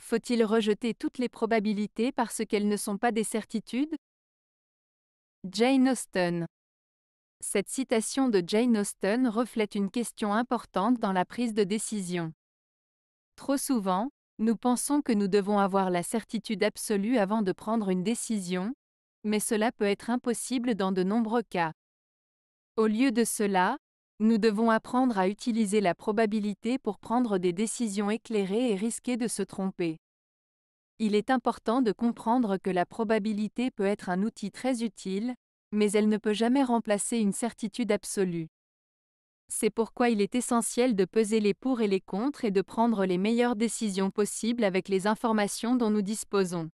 Faut-il rejeter toutes les probabilités parce qu'elles ne sont pas des certitudes Jane Austen Cette citation de Jane Austen reflète une question importante dans la prise de décision. Trop souvent, nous pensons que nous devons avoir la certitude absolue avant de prendre une décision, mais cela peut être impossible dans de nombreux cas. Au lieu de cela, nous devons apprendre à utiliser la probabilité pour prendre des décisions éclairées et risquer de se tromper. Il est important de comprendre que la probabilité peut être un outil très utile, mais elle ne peut jamais remplacer une certitude absolue. C'est pourquoi il est essentiel de peser les pour et les contre et de prendre les meilleures décisions possibles avec les informations dont nous disposons.